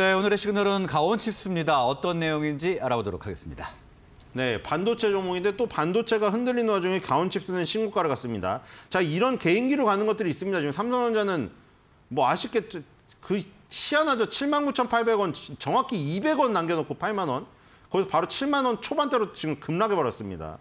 네, 오늘의 시그널은 가온 칩스입니다. 어떤 내용인지 알아보도록 하겠습니다. 네, 반도체 종목인데 또 반도체가 흔들리는 와중에 가온칩스는 신고가를 갔습니다. 자, 이런 개인기로 가는 것들이 있습니다. 지금 삼성전자는 뭐 아쉽게 그 희한하죠. 79,800원 정확히 200원 남겨놓고 8만 원. 거기서 바로 7만 원 초반대로 지금 급락해 버렸습니다.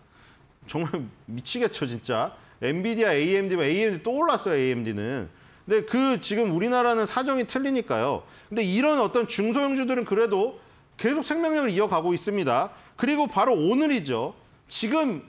정말 미치겠죠, 진짜. 엔비디아, AMD, AMD 또 올랐어요, AMD는. 근데 그 지금 우리나라는 사정이 틀리니까요. 근데 이런 어떤 중소형주들은 그래도 계속 생명력을 이어가고 있습니다. 그리고 바로 오늘이죠. 지금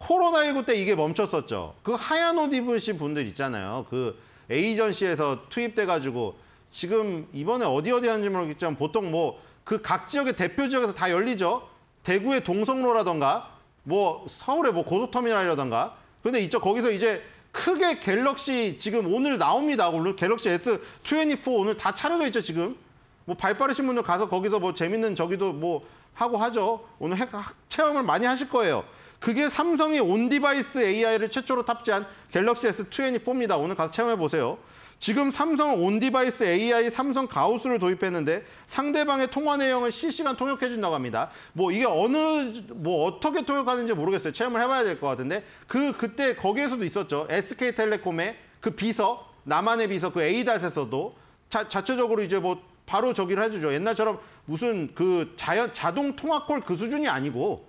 코로나19 때 이게 멈췄었죠. 그 하얀 옷 입으신 분들 있잖아요. 그 에이전시에서 투입돼가지고 지금 이번에 어디 어디 하는지 모르겠지만 보통 뭐 그 각 지역의 대표 지역에서 다 열리죠. 대구의 동성로라던가 뭐 서울의 뭐 고속터미널이라던가 근데 이쪽 거기서 이제 크게 갤럭시 지금 오늘 나옵니다. 오늘 갤럭시 S24 오늘 다 차려져 있죠, 지금. 뭐발 빠르신 분들 가서 거기서 뭐 재밌는 저기도 뭐 하고 하죠. 오늘 핵, 체험을 많이 하실 거예요. 그게 삼성이 온 디바이스 AI를 최초로 탑재한 갤럭시 S24입니다. 오늘 가서 체험해 보세요. 지금 삼성 온디바이스 AI 삼성 가우스를 도입했는데 상대방의 통화 내용을 실시간 통역해 준다고 합니다. 뭐 이게 어느 뭐 어떻게 통역하는지 모르겠어요. 체험을 해봐야 될 것 같은데 그 그때 거기에서도 있었죠. SK텔레콤의 그 비서 나만의 비서 그 에이닷에서도 자, 자체적으로 이제 뭐 바로 저기를 해주죠. 옛날처럼 무슨 그 자연 자동 통화 콜그 수준이 아니고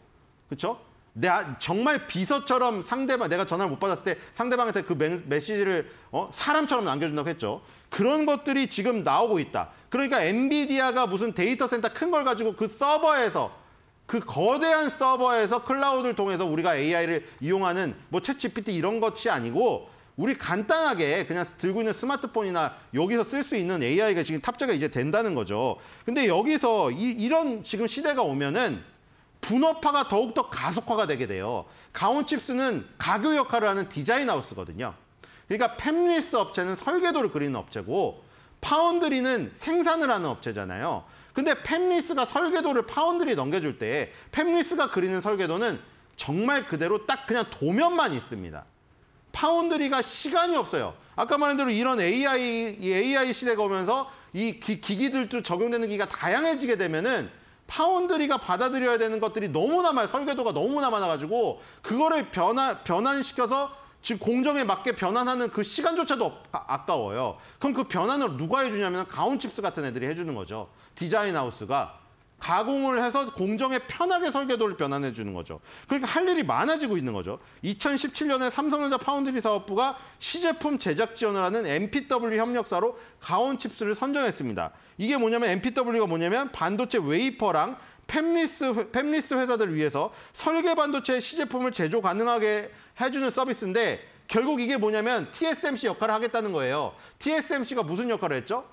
그렇죠? 내 아, 정말 비서처럼 상대방 내가 전화를 못 받았을 때 상대방한테 그 메, 시지를 어? 사람처럼 남겨준다고 했죠. 그런 것들이 지금 나오고 있다. 그러니까 엔비디아가 무슨 데이터 센터 큰 걸 가지고 그 서버에서 그 거대한 서버에서 클라우드를 통해서 우리가 AI를 이용하는 뭐 챗GPT 이런 것이 아니고 우리 간단하게 그냥 들고 있는 스마트폰이나 여기서 쓸 수 있는 AI가 지금 탑재가 이제 된다는 거죠. 근데 여기서 이, 이런 지금 시대가 오면은 분업화가 더욱더 가속화가 되게 돼요. 가온칩스는 가교 역할을 하는 디자인 하우스거든요. 그러니까 팸리스 업체는 설계도를 그리는 업체고 파운드리는 생산을 하는 업체잖아요. 근데 팸리스가 설계도를 파운드리 넘겨줄 때 팸리스가 그리는 설계도는 정말 그대로 딱 그냥 도면만 있습니다. 파운드리가 시간이 없어요. 아까 말한 대로 이런 AI, AI 시대가 오면서 이 기, 기기들도 적용되는 기기가 다양해지게 되면은 파운드리가 받아들여야 되는 것들이 너무나 많아요. 설계도가 너무나 많아가지고 그거를 변화, 변환시켜서 지금 공정에 맞게 변환하는 그 시간조차도 아, 까워요 그럼 그 변환을 누가 해주냐면 가온칩스 같은 애들이 해주는 거죠. 디자인 하우스가 가공을 해서 공정에 편하게 설계도를 변환해 주는 거죠. 그러니까 할 일이 많아지고 있는 거죠. 2017년에 삼성전자 파운드리 사업부가 시제품 제작 지원을 하는 MPW 협력사로 가온칩스를 선정했습니다. 이게 뭐냐면 MPW가 뭐냐면 반도체 웨이퍼랑 팹리스, 팹리스 회사들 위해서 설계 반도체 시제품을 제조 가능하게 해주는 서비스인데 결국 이게 뭐냐면 TSMC 역할을 하겠다는 거예요. TSMC가 무슨 역할을 했죠?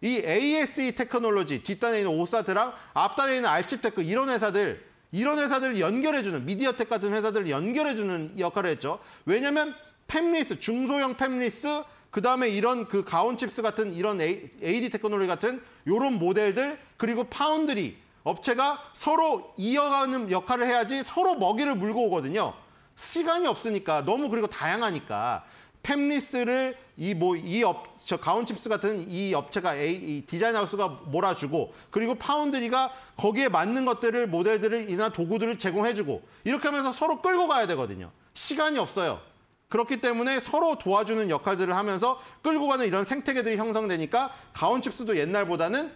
이 ASE 테크놀로지 뒷단에 있는 오사드랑 앞단에 있는 알칩테크 이런 회사들 이런 회사들을 연결해주는 미디어텍 같은 회사들을 연결해주는 역할을 했죠. 왜냐면팸리스 중소형 팸리스 그다음에 이런 그 가온칩스 같은 이런 AD 테크놀로지 같은 이런 모델들 그리고 파운드리 업체가 서로 이어가는 역할을 해야지 서로 먹이를 물고 오거든요. 시간이 없으니까 너무 그리고 다양하니까 팸리스를이 뭐 이업 저 가온칩스 같은 이 업체가 A, 이 디자인 하우스가 몰아주고 그리고 파운드리가 거기에 맞는 것들을 모델들을 이나 도구들을 제공해주고 이렇게 하면서 서로 끌고 가야 되거든요. 시간이 없어요. 그렇기 때문에 서로 도와주는 역할들을 하면서 끌고 가는 이런 생태계들이 형성되니까 가온칩스도 옛날보다는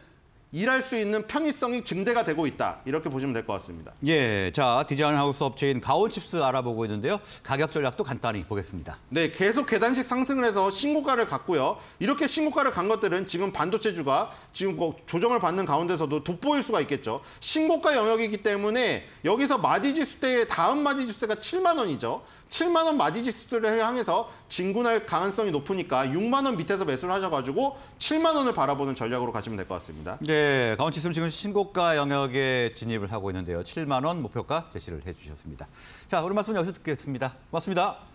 일할 수 있는 편의성이 증대가 되고 있다. 이렇게 보시면 될 것 같습니다. 예, 자 디자인 하우스 업체인 가온칩스 알아보고 있는데요. 가격 전략도 간단히 보겠습니다. 네, 계속 계단식 상승을 해서 신고가를 갔고요. 이렇게 신고가를 간 것들은 지금 반도체주가 지금 뭐 조정을 받는 가운데서도 돋보일 수가 있겠죠. 신고가 영역이기 때문에 여기서 마디지수 때 다음 마디지수가 7만 원이죠. 7만 원 마디 지수를 향해서 진군할 가능성이 높으니까 6만 원 밑에서 매수를 하셔가지고 7만 원을 바라보는 전략으로 가시면 될 것 같습니다. 네, 예, 강원 지수는 지금 신고가 영역에 진입을 하고 있는데요. 7만 원 목표가 제시를 해주셨습니다. 자, 오늘 말씀 여기서 듣겠습니다. 고맙습니다.